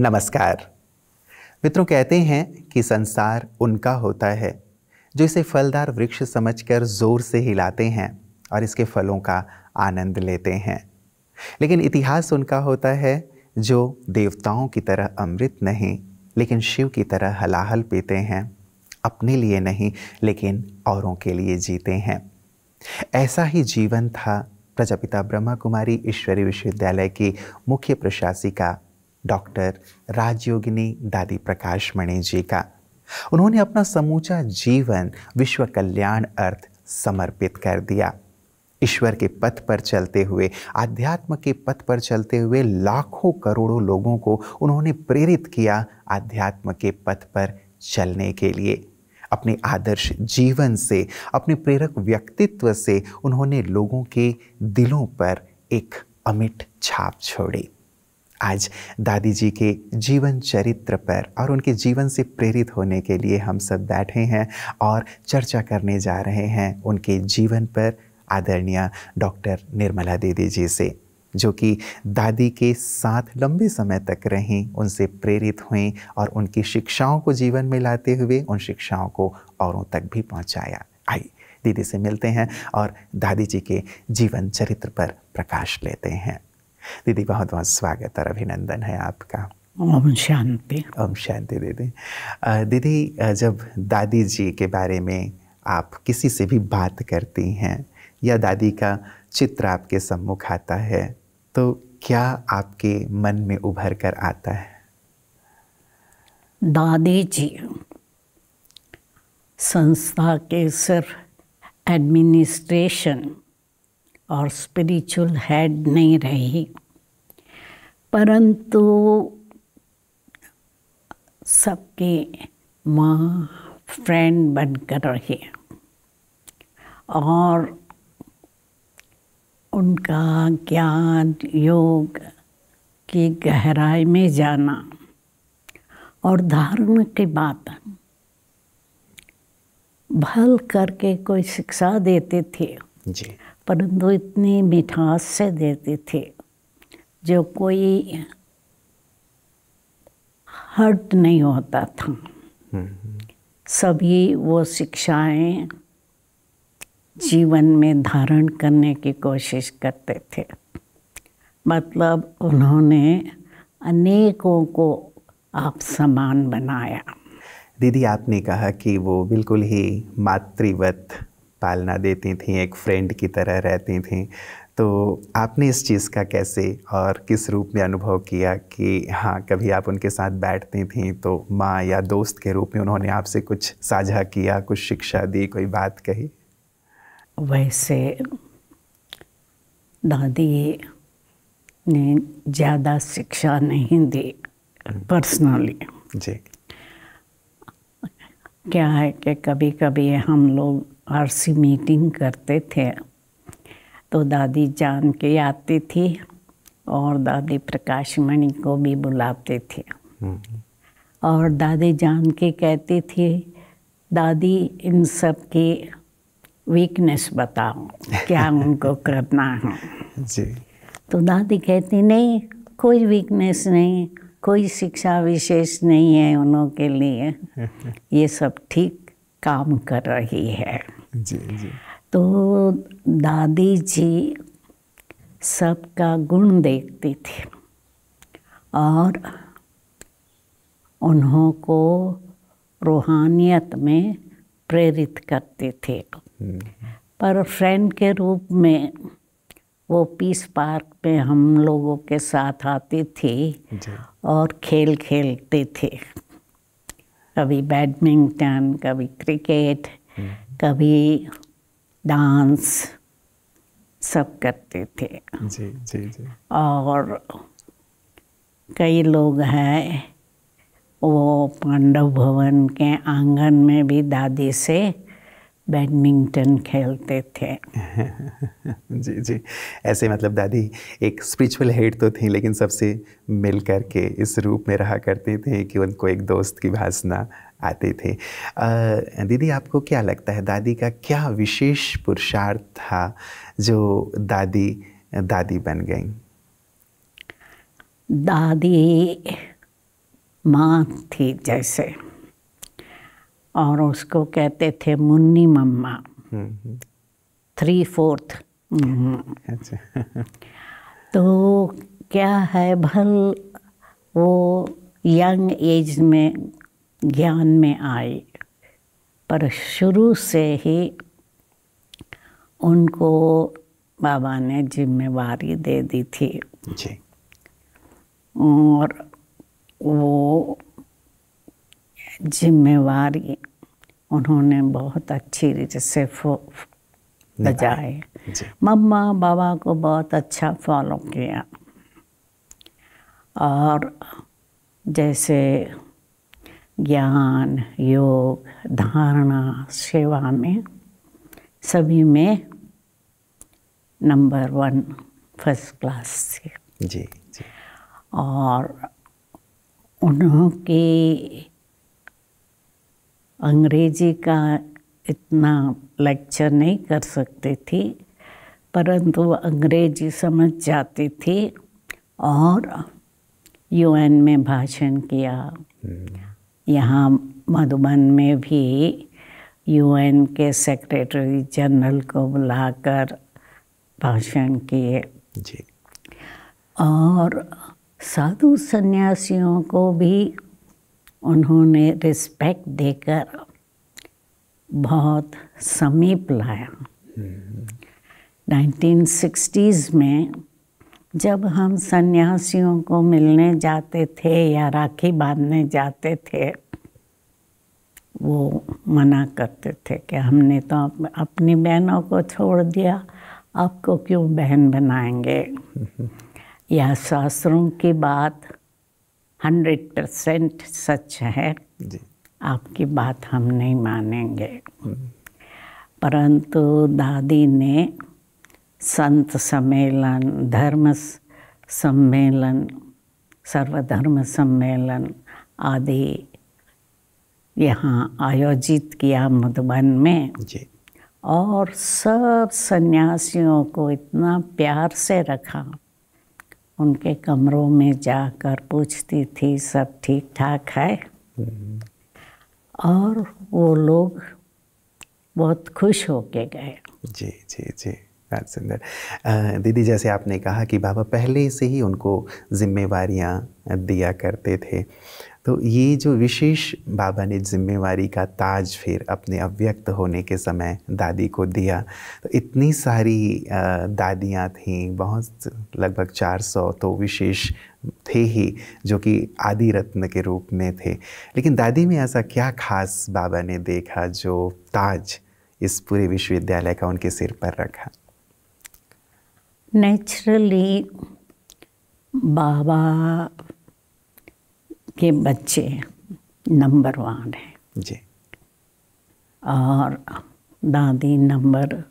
नमस्कार मित्रों कहते हैं कि संसार उनका होता है जो इसे फलदार वृक्ष समझकर जोर से हिलाते हैं और इसके फलों का आनंद लेते हैं लेकिन इतिहास उनका होता है जो देवताओं की तरह अमृत नहीं लेकिन शिव की तरह हलाहल पीते हैं अपने लिए नहीं लेकिन औरों के लिए जीते हैं ऐसा ही जीवन था प्रजापिता ब्रह्मा कुमारी ईश्वरी विश्वविद्यालय की मुख्य प्रशासिका डॉक्टर राजयोगिनी दादी प्रकाश मणि जी का उन्होंने अपना समूचा जीवन विश्व कल्याण अर्थ समर्पित कर दिया ईश्वर के पथ पर चलते हुए आध्यात्म के पथ पर चलते हुए लाखों करोड़ों लोगों को उन्होंने प्रेरित किया आध्यात्म के पथ पर चलने के लिए अपने आदर्श जीवन से अपने प्रेरक व्यक्तित्व से उन्होंने लोगों के दिलों पर एक अमिट छाप छोड़ी आज दादी जी के जीवन चरित्र पर और उनके जीवन से प्रेरित होने के लिए हम सब बैठे हैं और चर्चा करने जा रहे हैं उनके जीवन पर आदरणीय डॉक्टर निर्मला दीदी जी से जो कि दादी के साथ लंबे समय तक रहीं उनसे प्रेरित हुई और उनकी शिक्षाओं को जीवन में लाते हुए उन शिक्षाओं को औरों तक भी पहुंचाया आई दीदी से मिलते हैं और दादी जी के जीवन चरित्र पर प्रकाश लेते हैं दीदी बहुत बहुत स्वागत और अभिनंदन है आपका ओम शांति ओम शांति दीदी दीदी जब दादी जी के बारे में आप किसी से भी बात करती हैं या दादी का चित्र आपके सम्मुख आता है तो क्या आपके मन में उभर कर आता है दादी जी संस्था के सिर्फ एडमिनिस्ट्रेशन और स्पिरिचुअल हेड नहीं रही परंतु सबके माँ फ्रेंड बनकर रहे और उनका ज्ञान योग की गहराई में जाना और धर्म की बात भल करके कोई शिक्षा देते थे जी परंतु इतनी मिठास से देते थे जो कोई हर्ट नहीं होता था हम्म, हम्म। सभी वो शिक्षाएं जीवन में धारण करने की कोशिश करते थे मतलब उन्होंने अनेकों को आप समान बनाया दीदी आपने कहा कि वो बिल्कुल ही मातृवत पालना देती थी एक फ्रेंड की तरह रहती थी तो आपने इस चीज़ का कैसे और किस रूप में अनुभव किया कि हाँ कभी आप उनके साथ बैठती थी तो माँ या दोस्त के रूप में उन्होंने आपसे कुछ साझा किया कुछ शिक्षा दी कोई बात कही वैसे दादी ने ज़्यादा शिक्षा नहीं दी पर्सनली हम्म। जी क्या है कि कभी कभी हम लोग आरसी मीटिंग करते थे तो दादी जान के आती थी और दादी प्रकाश मणि को भी बुलाते थे हम्म। और दादी जान के कहती थी दादी इन सब की वीकनेस बताओ क्या उनको करना है जी तो दादी कहती नहीं कोई वीकनेस नहीं कोई शिक्षा विशेष नहीं है उनके लिए ये सब ठीक काम कर रही है जी जी तो दादी जी सबका गुण देखती थी और उन्हों को रूहानियत में प्रेरित करते थे हम्म। पर फ्रेंड के रूप में वो पीस पार्क में हम लोगों के साथ आती थी और खेल खेलते थे कभी बैडमिंटन कभी क्रिकेट हम्म। कभी डांस सब करते थे जी जी जी और कई लोग हैं वो पांडव भवन के आंगन में भी दादी से बैडमिंटन खेलते थे जी जी ऐसे मतलब दादी एक स्पिरिचुअल हेड तो थी लेकिन सबसे मिल कर के इस रूप में रहा करते थे कि उनको एक दोस्त की भाषना आते थे आ, दीदी आपको क्या लगता है दादी का क्या विशेष पुरुषार्थ था जो दादी दादी बन गई दादी माँ थी जैसे और उसको कहते थे मुन्नी मम्मा three hmm, fourth hmm. Hmm. अच्छा तो क्या है भल वो यंग एज में ज्ञान में आए पर शुरू से ही उनको बाबा ने जिम्मेवारी दे दी थी जी और वो जिम्मेवारी उन्होंने बहुत अच्छी से बजाए मम्मा बाबा को बहुत अच्छा फॉलो किया और जैसे ज्ञान योग धारणा सेवा में सभी में नंबर वन फर्स्ट क्लास थी जी, जी और उन्हों की अंग्रेजी का इतना लेक्चर नहीं कर सकती थी परंतु अंग्रेजी समझ जाती थी और यूएन में भाषण किया हम्म। यहाँ मधुबन में भी यूएन के सेक्रेटरी जनरल को बुलाकर भाषण किए और साधु सन्यासियों को भी उन्होंने रिस्पेक्ट देकर बहुत समीप लाया नाइनटीन सिक्सटीज़ में जब हम सन्यासियों को मिलने जाते थे या राखी बांधने जाते थे वो मना करते थे कि हमने तो अपनी बहनों को छोड़ दिया आपको क्यों बहन बनाएंगे या शास्त्रों की बात हंड्रेड परसेंट सच है जी। आपकी बात हम नहीं मानेंगे परंतु दादी ने संत सम्मेलन धर्म सम्मेलन सर्वधर्म सम्मेलन आदि यहाँ आयोजित किया मधुबन में जी। और सब सन्यासियों को इतना प्यार से रखा उनके कमरों में जाकर पूछती थी सब ठीक ठाक है और वो लोग बहुत खुश होके गए जी जी जी बहुत सुंदर दीदी जैसे आपने कहा कि बाबा पहले से ही उनको जिम्मेवारियां दिया करते थे तो ये जो विशेष बाबा ने जिम्मेवारी का ताज फिर अपने अव्यक्त होने के समय दादी को दिया तो इतनी सारी दादियाँ थीं बहुत लगभग 400 तो विशेष थे ही जो कि आदि रत्न के रूप में थे लेकिन दादी में ऐसा क्या खास बाबा ने देखा जो ताज इस पूरे विश्वविद्यालय का उनके सिर पर रखा नेचुरली बाबा के बच्चे नंबर वन हैं जी और दादी नंबर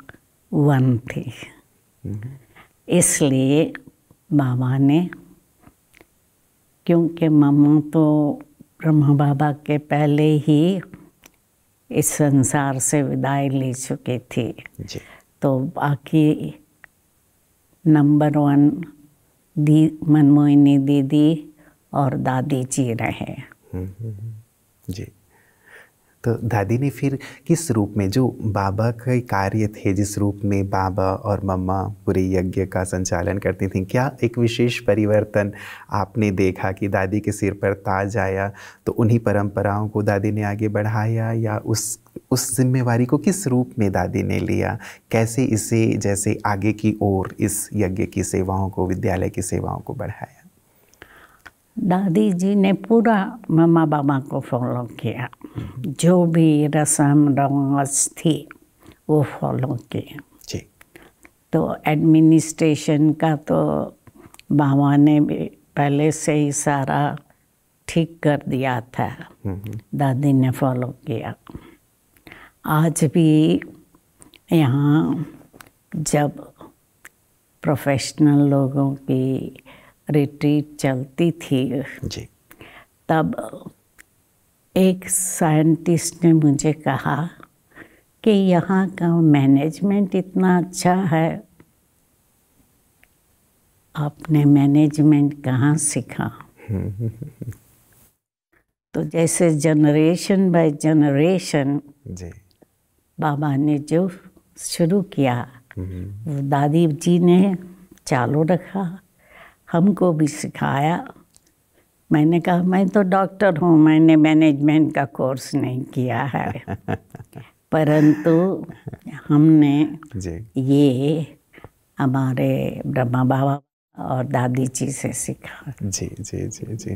वन थी हम्म। इसलिए बाबा ने क्योंकि मम्मा तो ब्रह्मा बाबा के पहले ही इस संसार से विदाई ले चुकी थी जी। तो बाकी नंबर वन दी मनमोहिनी दीदी और दादी जी रहे हम्म, हम्म, हम्म। जी तो दादी ने फिर किस रूप में जो बाबा के कार्य थे जिस रूप में बाबा और मम्मा पूरे यज्ञ का संचालन करती थी क्या एक विशेष परिवर्तन आपने देखा कि दादी के सिर पर ताज आया तो उन्हीं परंपराओं को दादी ने आगे बढ़ाया या उस उस जिम्मेवारी को किस रूप में दादी ने लिया कैसे इसे जैसे आगे की ओर इस यज्ञ की सेवाओं को विद्यालय की सेवाओं को बढ़ाया दादी जी ने पूरा मम्मा बाबा को फॉलो किया जो भी रसम रंगस थी वो फॉलो किया जी तो एडमिनिस्ट्रेशन का तो बाबा ने भी पहले से ही सारा ठीक कर दिया था हम्म, हम्म। दादी ने फॉलो किया आज भी यहाँ जब प्रोफेशनल लोगों की रिट्रीट चलती थी जी तब एक साइंटिस्ट ने मुझे कहा कि यहाँ का मैनेजमेंट इतना अच्छा है आपने मैनेजमेंट कहाँ सीखा तो जैसे जनरेशन बाय जनरेशन बाबा ने जो शुरू किया हम्म। वो दादी जी ने चालू रखा हमको भी सिखाया मैंने कहा मैं तो डॉक्टर हूँ मैंने मैनेजमेंट का कोर्स नहीं किया है परंतु हमने ये हमारे ब्रह्मा बाबा और दादी जी से सीखा जी जी जी जी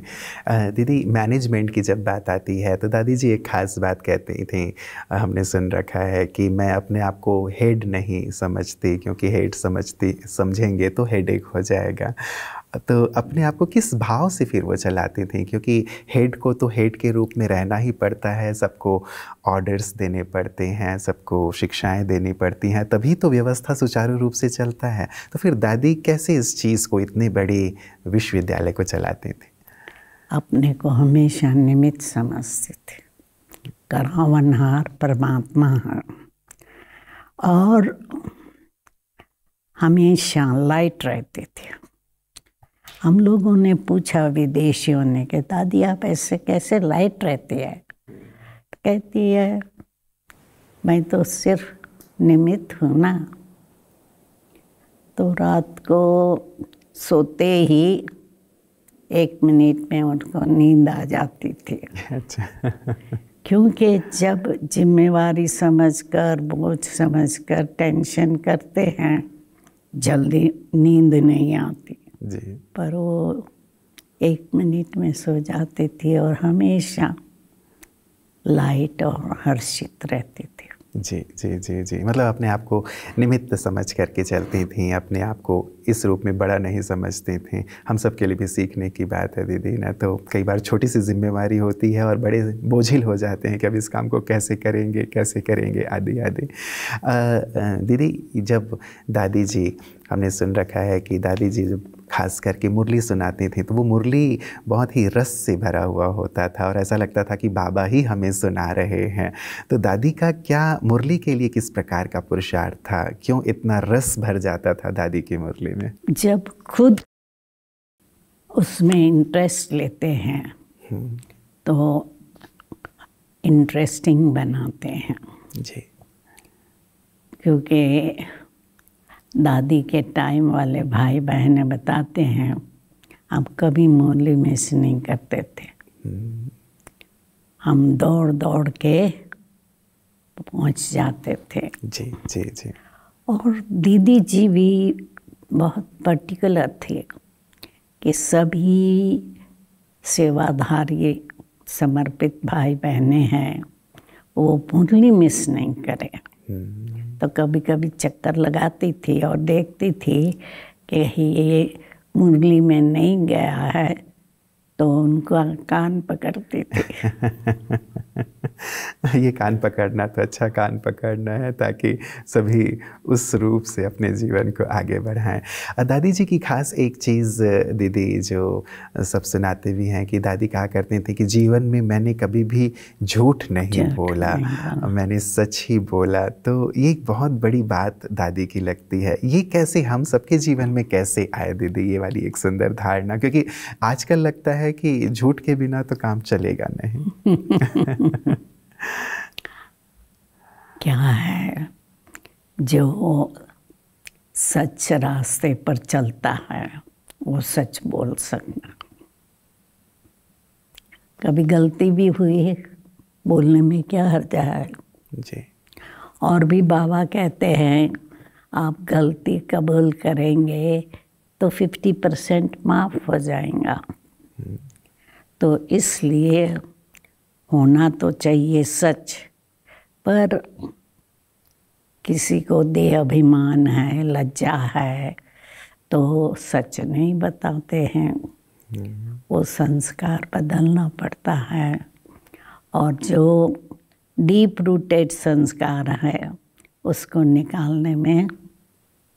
दीदी मैनेजमेंट की जब बात आती है तो दादी जी एक खास बात कहती थी हमने सुन रखा है कि मैं अपने आप को हेड नहीं समझती क्योंकि हेड समझती समझेंगे तो हेड हो जाएगा तो अपने आप को किस भाव से फिर वो चलाते थे क्योंकि हेड को तो हेड के रूप में रहना ही पड़ता है सबको ऑर्डर्स देने पड़ते हैं सबको शिक्षाएं देनी पड़ती हैं तभी तो व्यवस्था सुचारू रूप से चलता है तो फिर दादी कैसे इस चीज़ को इतने बड़े विश्वविद्यालय को चलाते थे अपने को हमेशा निमित समझते थे करावनहार परमात्मा हार और हमेशा लाइट रहते थे हम लोगों ने पूछा विदेशियों ने कि दादी आप ऐसे कैसे लाइट रहती है कहती है मैं तो सिर्फ निमित्त हूँ ना तो रात को सोते ही एक मिनट में उनको नींद आ जाती थी अच्छा क्योंकि जब जिम्मेवारी समझकर बोझ समझकर टेंशन करते हैं जल्दी नींद नहीं आती जी पर वो एक मिनट में सो जाते थे और हमेशा लाइट और हर्षित रहते थे जी जी जी जी मतलब अपने आप को निमित्त समझ करके चलती थी अपने आप को इस रूप में बड़ा नहीं समझती थी हम सब के लिए भी सीखने की बात है दीदी ना तो कई बार छोटी सी जिम्मेवारी होती है और बड़े बोझिल हो जाते हैं कि अब इस काम को कैसे करेंगे कैसे करेंगे आदि आदि दीदी जब दादी जी हमने सुन रखा है कि दादी जी जब खास करके मुरली सुनाते थे तो वो मुरली बहुत ही रस से भरा हुआ होता था और ऐसा लगता था कि बाबा ही हमें सुना रहे हैं तो दादी का क्या मुरली के लिए किस प्रकार का पुरुषार्थ था क्यों इतना रस भर जाता था दादी की मुरली में जब खुद उसमें इंटरेस्ट लेते हैं हम्म। तो इंटरेस्टिंग बनाते हैं जी क्योंकि दादी के टाइम वाले भाई बहनें बताते हैं हम कभी मोली मिस नहीं करते थे हम दौड़ दौड़ के पहुंच जाते थे जी जी जी और दीदी जी भी बहुत पर्टिकुलर थे कि सभी सेवाधारी समर्पित भाई बहने हैं वो मुरली मिस नहीं करें तो कभी कभी चक्कर लगाती थी और देखती थी कि ये मुरली में नहीं गया है तो उनको कान पकड़ते थे ये कान पकड़ना तो अच्छा कान पकड़ना है ताकि सभी उस रूप से अपने जीवन को आगे बढ़ाएं दादी जी की खास एक चीज़ दीदी जो सब सुनाते भी हैं कि दादी कहा करते थे कि जीवन में मैंने कभी भी झूठ नहीं बोला नहीं मैंने सच ही बोला तो ये एक बहुत बड़ी बात दादी की लगती है ये कैसे हम सबके जीवन में कैसे आए दीदी ये वाली एक सुंदर धारणा क्योंकि आजकल लगता है है कि झूठ के बिना तो काम चलेगा नहीं क्या है जो सच रास्ते पर चलता है वो सच बोल सकना कभी गलती भी हुई बोलने में क्या हर्जा है जी और भी बाबा कहते हैं आप गलती कबूल करेंगे तो फिफ्टी परसेंट माफ़ हो जाएगा तो इसलिए होना तो चाहिए सच पर किसी को देह अभिमान है लज्जा है तो सच नहीं बताते हैं वो संस्कार बदलना पड़ता है और जो डीप रूटेड संस्कार है उसको निकालने में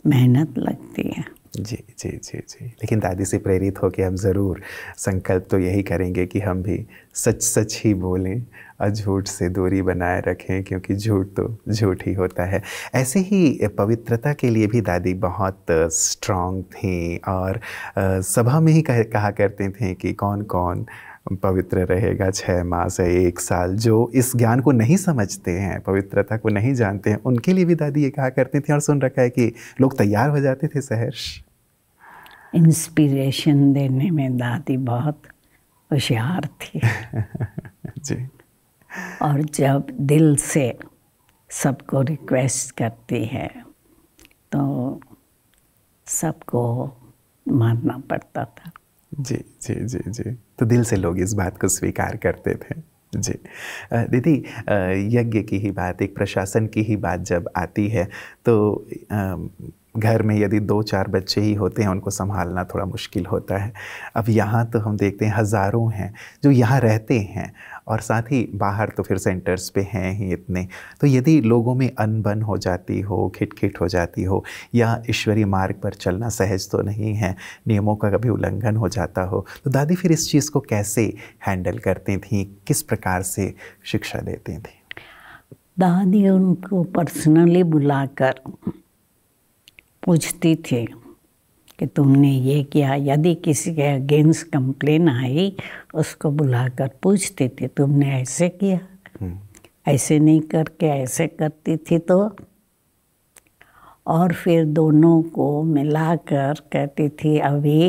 मेहनत लगती है जी जी जी जी लेकिन दादी से प्रेरित होकर हम ज़रूर संकल्प तो यही करेंगे कि हम भी सच सच ही बोलें और झूठ से दूरी बनाए रखें क्योंकि झूठ तो झूठ ही होता है ऐसे ही पवित्रता के लिए भी दादी बहुत स्ट्रांग थी और सभा में ही कह, कहा करते थे कि कौन कौन पवित्र रहेगा छः मास से एक साल जो इस ज्ञान को नहीं समझते हैं पवित्रता को नहीं जानते हैं उनके लिए भी दादी ये कहा करती थी और सुन रखा है कि लोग तैयार हो जाते थे सहर्ष इंस्पिरेशन देने में दादी बहुत होशियार थी जी और जब दिल से सबको रिक्वेस्ट करती है तो सबको मानना पड़ता था जी जी जी जी तो दिल से लोग इस बात को स्वीकार करते थे जी दीदी यज्ञ की ही बात एक प्रशासन की ही बात जब आती है तो घर में यदि दो चार बच्चे ही होते हैं उनको संभालना थोड़ा मुश्किल होता है अब यहाँ तो हम देखते हैं हज़ारों हैं जो यहाँ रहते हैं और साथ ही बाहर तो फिर सेंटर्स पे हैं ही इतने तो यदि लोगों में अनबन हो जाती हो खिटखिट हो जाती हो या ईश्वरीय मार्ग पर चलना सहज तो नहीं है नियमों का कभी उल्लंघन हो जाता हो तो दादी फिर इस चीज़ को कैसे हैंडल करती थी किस प्रकार से शिक्षा देती थी दादी उनको पर्सनली बुलाकर पूछती थी कि तुमने ये किया यदि किसी के अगेंस्ट कंप्लेन आई उसको बुलाकर पूछती थी तुमने ऐसे किया हम्म। ऐसे नहीं करके ऐसे करती थी तो और फिर दोनों को मिलाकर कहती थी अभी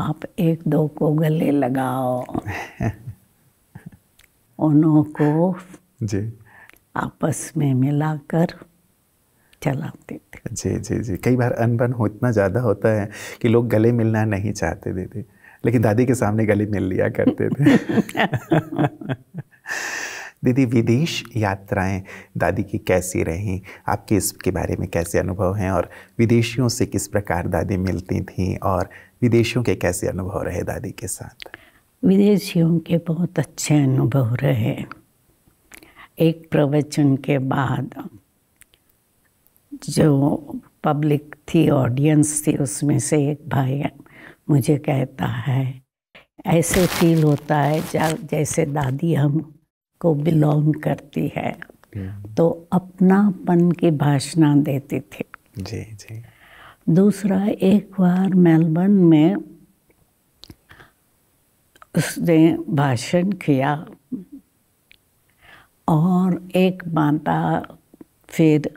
आप एक दो को गले लगाओ उन्हों को जी आपस में मिलाकर चलाते थे जी जी जी कई बार अनबन हो इतना ज़्यादा होता है कि लोग गले मिलना नहीं चाहते दीदी लेकिन दादी के सामने गले मिल लिया करते थे दीदी विदेश यात्राएं दादी की कैसी रहीं आपके इसके बारे में कैसे अनुभव हैं और विदेशियों से किस प्रकार दादी मिलती थीं और विदेशियों के कैसे अनुभव रहे दादी के साथ विदेशियों के बहुत अच्छे अनुभव रहे एक प्रवचन के बाद जो पब्लिक थी ऑडियंस थी उसमें से एक भाई मुझे कहता है ऐसे फील होता है जैसे दादी हम को बिलोंग करती है हम्म। तो अपनापन की भाषणा देती थी जी जी दूसरा एक बार मेलबर्न में उसने भाषण किया और एक माता फिर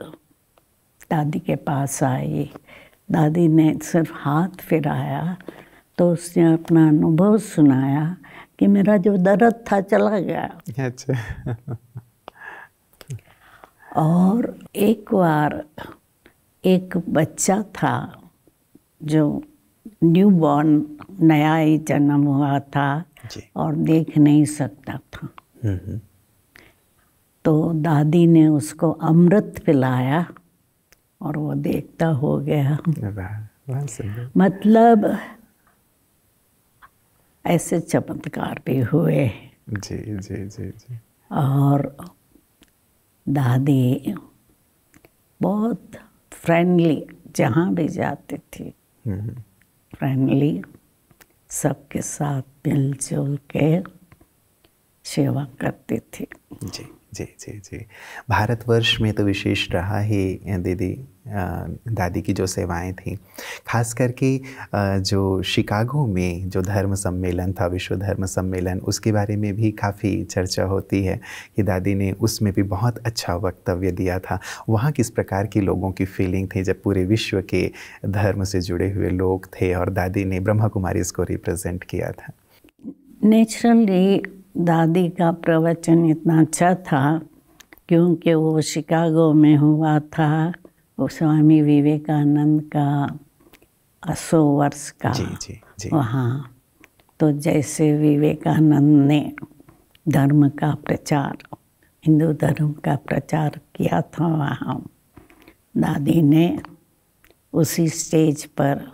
दादी के पास आई दादी ने सिर्फ हाथ फिराया तो उसने अपना अनुभव सुनाया कि मेरा जो दर्द था चला गया अच्छा और एक बार एक बच्चा था जो न्यू बॉर्न नया ही जन्म हुआ था और देख नहीं सकता था हम्म, हम्म। तो दादी ने उसको अमृत पिलाया और वो देखता हो गया मतलब ऐसे चमत्कार भी हुए जी जी जी जी और दादी बहुत फ्रेंडली जहाँ भी जाती थी फ्रेंडली हम्म, हम्म। सबके साथ मिलजुल के सेवा करती थी जी जी जी जी भारतवर्ष में तो विशेष रहा ही दीदी दादी की जो सेवाएं थीं खास करके जो शिकागो में जो धर्म सम्मेलन था विश्व धर्म सम्मेलन उसके बारे में भी काफ़ी चर्चा होती है कि दादी ने उसमें भी बहुत अच्छा वक्तव्य दिया था वहाँ किस प्रकार की लोगों की फीलिंग थी जब पूरे विश्व के धर्म से जुड़े हुए लोग थे और दादी ने ब्रह्मा कुमारी इसको रिप्रेजेंट किया था नेचुरली दादी का प्रवचन इतना अच्छा था क्योंकि वो शिकागो में हुआ था स्वामी विवेकानंद का असो वर्ष का जी, जी, जी. वहाँ तो जैसे विवेकानंद ने धर्म का प्रचार हिंदू धर्म का प्रचार किया था वहाँ दादी ने उसी स्टेज पर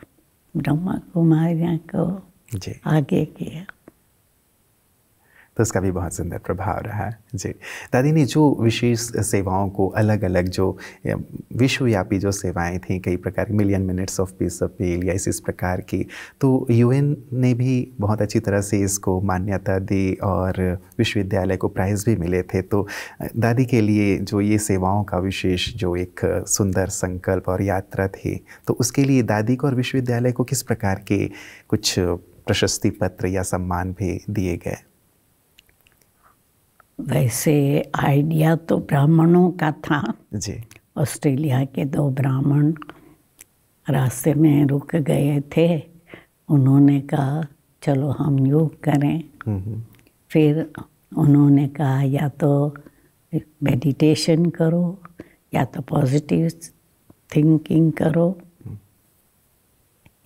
ब्रह्मा कुमारियाँ को आगे किया तो इसका भी बहुत सुंदर प्रभाव रहा जी दादी ने जो विशेष सेवाओं को अलग अलग जो विश्वव्यापी जो सेवाएं थीं कई प्रकार million minutes of peace of peel या इस इस प्रकार की तो यूएन ने भी बहुत अच्छी तरह से इसको मान्यता दी और विश्वविद्यालय को प्राइज़ भी मिले थे तो दादी के लिए जो ये सेवाओं का विशेष जो एक सुंदर संकल्प और यात्रा थी तो उसके लिए दादी को और विश्वविद्यालय को किस प्रकार के कुछ प्रशस्ति पत्र या सम्मान भी दिए गए वैसे आइडिया तो ब्राह्मणों का था जी ऑस्ट्रेलिया के दो ब्राह्मण रास्ते में रुक गए थे उन्होंने कहा चलो हम योग करें हम्म, हम्म। फिर उन्होंने कहा या तो मेडिटेशन करो या तो पॉजिटिव थिंकिंग करो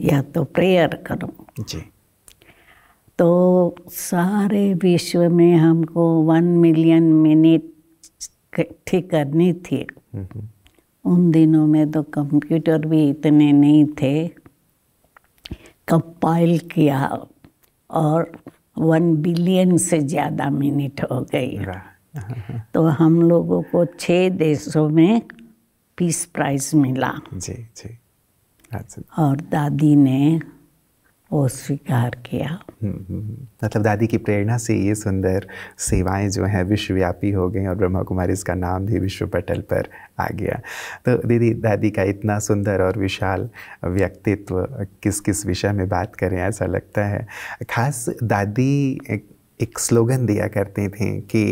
या तो प्रेयर करो जी तो सारे विश्व में हमको वन मिलियन मिनट इकट्ठी करनी थी उन दिनों में तो कंप्यूटर भी इतने नहीं थे कंपाइल किया और वन बिलियन से ज़्यादा मिनट हो गई तो हम लोगों को छः देशों में पीस प्राइज मिला जी जी और दादी ने वो स्वीकार किया हम्म, हम्म, हम्म। मतलब दादी की प्रेरणा से ये सुंदर सेवाएं जो हैं विश्वव्यापी हो गई और ब्रह्मा कुमारी इसका नाम भी विश्व पटल पर आ गया तो दीदी दादी का इतना सुंदर और विशाल व्यक्तित्व किस किस विषय में बात करें ऐसा लगता है खास दादी एक स्लोगन दिया करते थे कि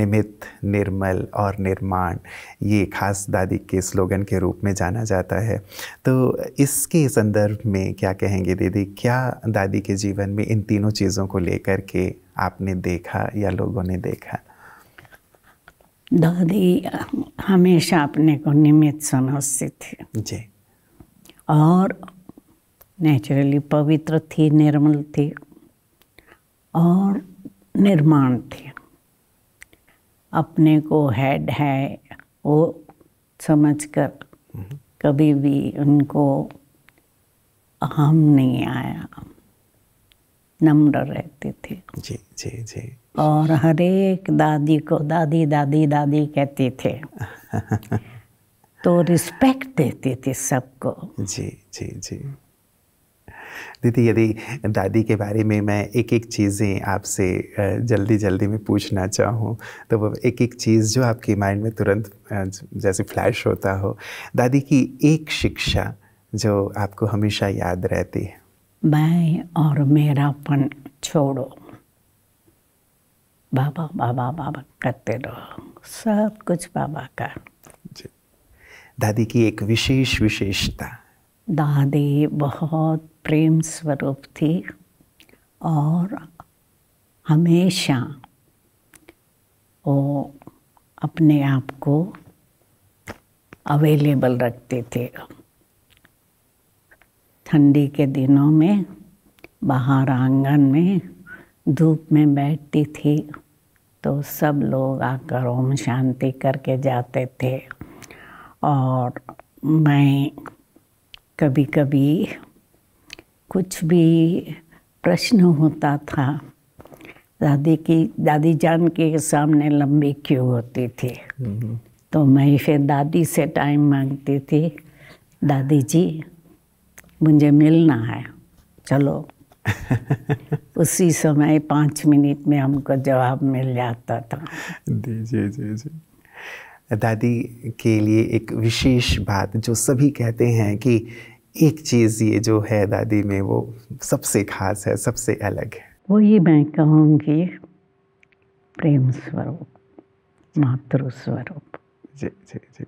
निमित्त निर्मल और निर्माण ये खास दादी के स्लोगन के रूप में जाना जाता है तो इसके संदर्भ में क्या कहेंगे दीदी क्या दादी के जीवन में इन तीनों चीज़ों को लेकर के आपने देखा या लोगों ने देखा दादी हमेशा अपने को निमित्त समझती थी जी और नेचुरली पवित्र थी निर्मल थी और निर्माण थे अपने को हेड है वो समझकर कभी भी उनको अहम नहीं आया नम्र रहते थे जी जी जी और हर एक दादी को दादी दादी दादी कहते थे तो रिस्पेक्ट देते थे सबको जी जी जी दीदी यदि दादी के बारे में मैं एक एक चीज़ें आपसे जल्दी जल्दी में पूछना चाहूँ तो वो एक एक चीज़ जो आपके माइंड में तुरंत जैसे फ्लैश होता हो दादी की एक शिक्षा जो आपको हमेशा याद रहती है मैं और मेरापन छोड़ो बाबा बाबा बाबा करते रहो सब कुछ बाबा का दादी की एक विशेष विशेषता दादी बहुत प्रेम स्वरूप थी और हमेशा वो अपने आप को अवेलेबल रखते थे ठंडी के दिनों में बाहर आंगन में धूप में बैठती थी तो सब लोग आकर ओम शांति करके जाते थे और मैं कभी कभी कुछ भी प्रश्न होता था दादी की दादी जान के सामने लंबी क्यों होती थी हम्म। तो मैं फिर दादी से टाइम मांगती थी दादी जी मुझे मिलना है चलो उसी समय पाँच मिनट में हमको जवाब मिल जाता था जी जी जी जी दादी के लिए एक विशेष बात जो सभी कहते हैं कि एक चीज़ ये जो है दादी में वो सबसे खास है सबसे अलग है वो ये मैं कहूँगी प्रेम स्वरूप मातृ स्वरूप जी जी जी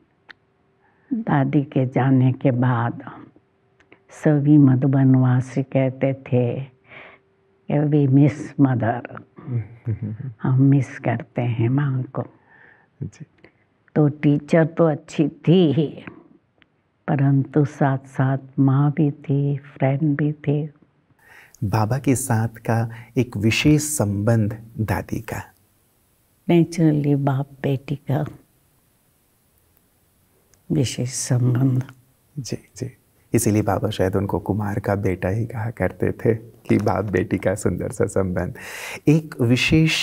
दादी के जाने के बाद सभी मधुबनवासी कहते थे वी मिस मदर हम मिस करते हैं माँ को जी तो टीचर तो अच्छी थी ही परंतु साथ साथ माँ भी थी फ्रेंड भी थे बाबा के साथ का एक विशेष संबंध दादी का नेचुरली बाप बेटी का विशेष संबंध जी जी इसीलिए बाबा शायद उनको कुमार का बेटा ही कहा करते थे कि बाप बेटी का सुंदर सा संबंध एक विशेष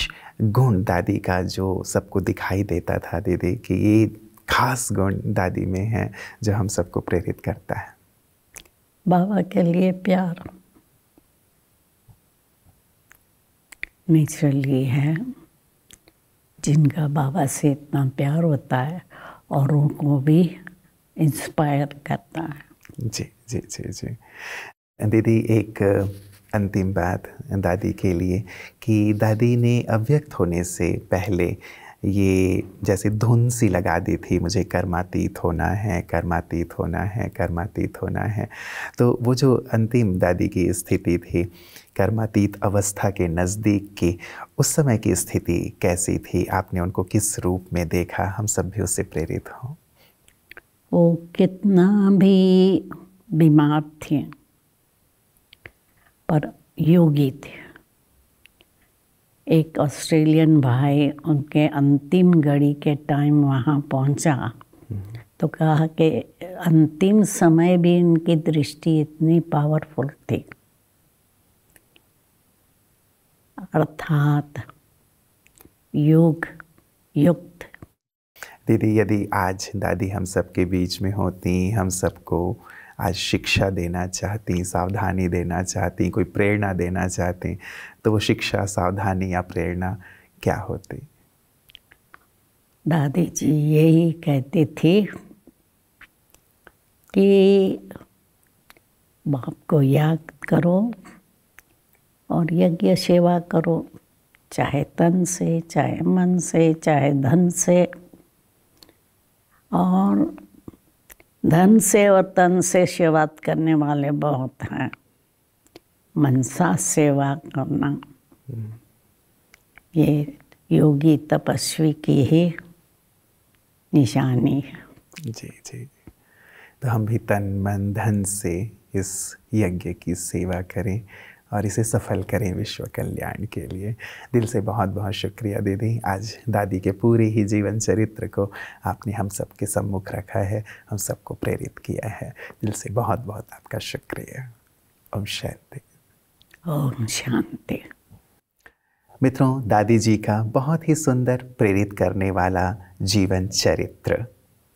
गुण दादी का जो सबको दिखाई देता था दीदी कि ये खास गुण दादी में हैं जो हम सबको प्रेरित करता है बाबा के लिए प्यार नेचुरली है जिनका बाबा से इतना प्यार होता है औरों को भी इंस्पायर करता है जी जी जी जी दीदी एक अंतिम बात दादी के लिए कि दादी ने अव्यक्त होने से पहले ये जैसे धुन सी लगा दी थी मुझे कर्मातीत होना है कर्मातीत होना है कर्मातीत होना है तो वो जो अंतिम दादी की स्थिति थी कर्मातीत अवस्था के नज़दीक की उस समय की स्थिति कैसी थी आपने उनको किस रूप में देखा हम सब भी उससे प्रेरित हों वो कितना भी बीमार थे पर योगी थी एक ऑस्ट्रेलियन भाई उनके अंतिम घड़ी के टाइम वहाँ पहुँचा तो कहा कि अंतिम समय भी इनकी दृष्टि इतनी पावरफुल थी अर्थात योग युक्त दीदी यदि आज दादी हम सबके बीच में होती हम सबको आज शिक्षा देना चाहती सावधानी देना चाहती कोई प्रेरणा देना चाहती तो वो शिक्षा सावधानी या प्रेरणा क्या होती दादी जी यही कहते थे कि बाप को याद करो और यज्ञ सेवा करो चाहे तन से चाहे मन से चाहे धन से और धन से और तन से सेवा करने वाले बहुत हैं मनसा सेवा करना ये योगी तपस्वी की ही निशानी है जी जी तो हम भी तन मन धन से इस यज्ञ की सेवा करें और इसे सफल करें विश्व कल्याण के लिए दिल से बहुत बहुत शुक्रिया दीदी आज दादी के पूरे ही जीवन चरित्र को आपने हम सबके सम्मुख रखा है हम सबको प्रेरित किया है दिल से बहुत बहुत आपका शुक्रिया ओम शांति ओम शांति मित्रों दादी जी का बहुत ही सुंदर प्रेरित करने वाला जीवन चरित्र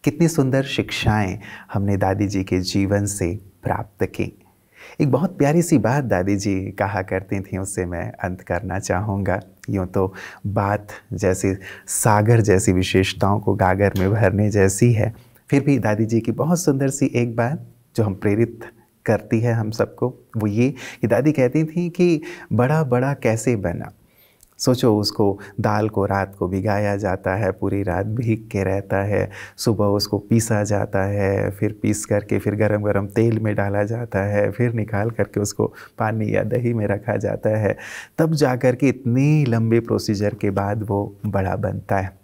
कितनी सुंदर शिक्षाएं हमने दादी जी के जीवन से प्राप्त की एक बहुत प्यारी सी बात दादी जी कहा करती थी उससे मैं अंत करना चाहूँगा यूँ तो बात जैसी सागर जैसी विशेषताओं को गागर में भरने जैसी है फिर भी दादी जी की बहुत सुंदर सी एक बात जो हम प्रेरित करती है हम सबको वो ये कि दादी कहती थी कि बड़ा बड़ा कैसे बना सोचो उसको दाल को रात को भिगाया जाता है पूरी रात भीग के रहता है सुबह उसको पीसा जाता है फिर पीस करके फिर गरम गरम तेल में डाला जाता है फिर निकाल करके उसको पानी या दही में रखा जाता है तब जा कर के इतने लंबे प्रोसीजर के बाद वो बड़ा बनता है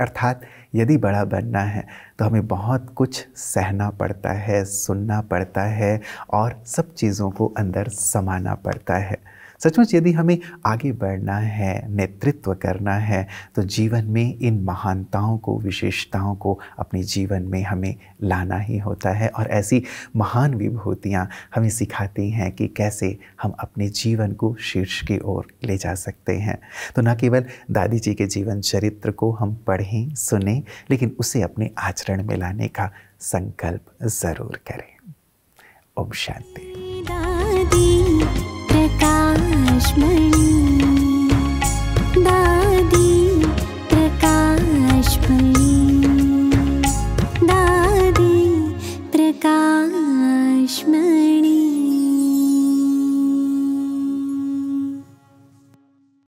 अर्थात यदि बड़ा बनना है तो हमें बहुत कुछ सहना पड़ता है सुनना पड़ता है और सब चीज़ों को अंदर समाना पड़ता है सचमुच यदि हमें आगे बढ़ना है नेतृत्व करना है तो जीवन में इन महानताओं को विशेषताओं को अपने जीवन में हमें लाना ही होता है और ऐसी महान विभूतियाँ हमें सिखाती हैं कि कैसे हम अपने जीवन को शीर्ष की ओर ले जा सकते हैं तो न केवल दादी जी के जीवन चरित्र को हम पढ़ें सुने लेकिन उसे अपने आचरण में लाने का संकल्प ज़रूर करें ओम शांति दुश्मनी